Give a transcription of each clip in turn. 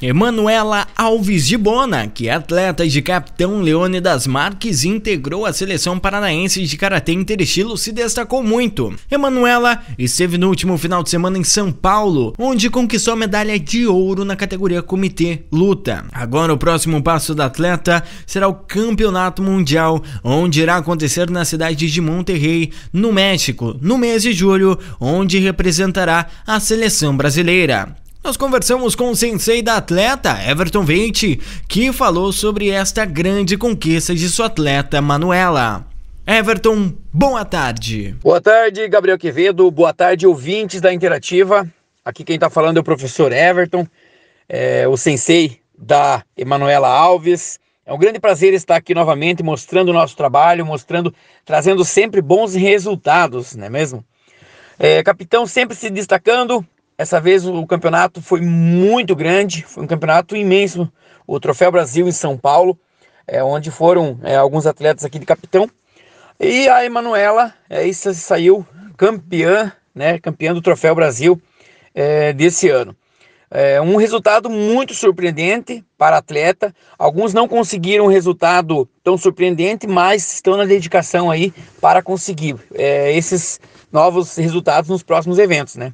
Emanuela Alves de Bona, que é atleta de Capitão Leone das Marques, integrou a seleção paranaense de karatê interestilo, se destacou muito. Emanuela esteve no último final de semana em São Paulo, onde conquistou a medalha de ouro na categoria Comitê Luta. Agora o próximo passo da atleta será o Campeonato Mundial, onde irá acontecer na cidade de Monterrey, no México, no mês de julho, onde representará a seleção brasileira nós conversamos com o sensei da atleta, Everton Veite, que falou sobre esta grande conquista de sua atleta Manuela. Everton, boa tarde. Boa tarde, Gabriel Quevedo. Boa tarde, ouvintes da Interativa. Aqui quem está falando é o professor Everton, é, o sensei da Emanuela Alves. É um grande prazer estar aqui novamente mostrando o nosso trabalho, mostrando, trazendo sempre bons resultados, não é mesmo? É, capitão sempre se destacando, essa vez o campeonato foi muito grande, foi um campeonato imenso. O Troféu Brasil em São Paulo, é, onde foram é, alguns atletas aqui de capitão. E a Emanuela é, isso, saiu campeã, né, campeã do Troféu Brasil é, desse ano. É, um resultado muito surpreendente para a atleta. Alguns não conseguiram um resultado tão surpreendente, mas estão na dedicação aí para conseguir é, esses novos resultados nos próximos eventos, né?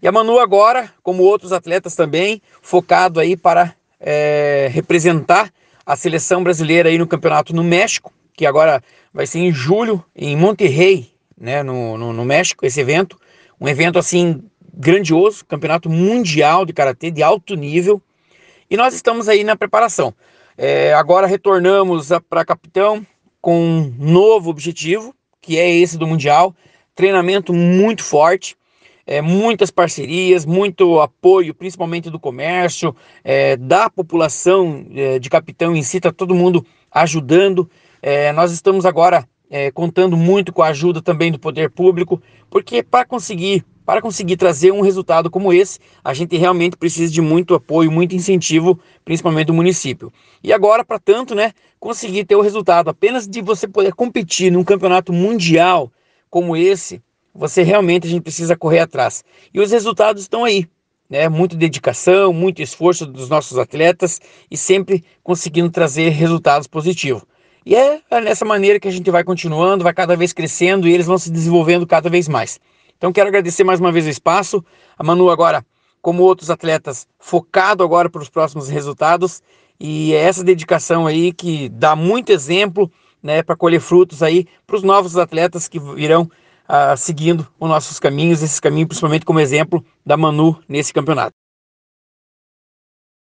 E a Manu agora, como outros atletas também, focado aí para é, representar a seleção brasileira aí no campeonato no México, que agora vai ser em julho, em Monterrey, né, no, no, no México, esse evento. Um evento assim grandioso, campeonato mundial de karatê de alto nível. E nós estamos aí na preparação. É, agora retornamos para capitão com um novo objetivo, que é esse do Mundial. Treinamento muito forte é, muitas parcerias, muito apoio, principalmente do comércio, é, da população é, de Capitão em si, tá todo mundo ajudando. É, nós estamos agora é, contando muito com a ajuda também do poder público, porque para conseguir para conseguir trazer um resultado como esse, a gente realmente precisa de muito apoio, muito incentivo, principalmente do município. E agora, para tanto, né, conseguir ter o resultado apenas de você poder competir num campeonato mundial como esse, você realmente a gente precisa correr atrás. E os resultados estão aí. Né, muita dedicação, muito esforço dos nossos atletas e sempre conseguindo trazer resultados positivos. E é, é nessa maneira que a gente vai continuando, vai cada vez crescendo e eles vão se desenvolvendo cada vez mais. Então quero agradecer mais uma vez o espaço. A Manu agora, como outros atletas, focado agora para os próximos resultados. E é essa dedicação aí que dá muito exemplo né, para colher frutos aí para os novos atletas que virão ah, seguindo os nossos caminhos, esse caminho principalmente como exemplo da Manu nesse campeonato.